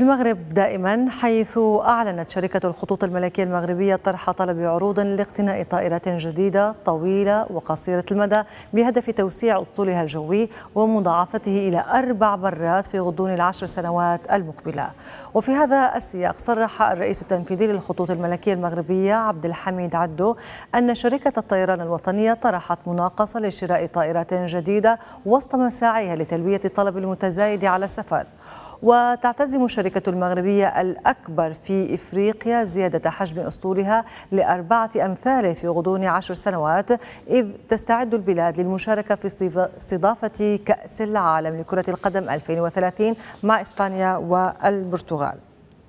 في المغرب دائما حيث أعلنت شركة الخطوط الملكية المغربية طرح طلب عروض لاقتناء طائرات جديدة طويلة وقصيرة المدى بهدف توسيع أسطولها الجوي ومضاعفته إلى أربع مرات في غضون العشر سنوات المقبلة وفي هذا السياق صرح الرئيس التنفيذي للخطوط الملكية المغربية عبد الحميد عدو أن شركة الطيران الوطنية طرحت مناقصة لشراء طائرات جديدة وسط مساعيها لتلبية الطلب المتزايد على السفر وتعتزم الشركة المغربية الأكبر في إفريقيا زيادة حجم أسطولها لأربعة أمثال في غضون عشر سنوات إذ تستعد البلاد للمشاركة في استضافة كأس العالم لكرة القدم 2030 مع إسبانيا والبرتغال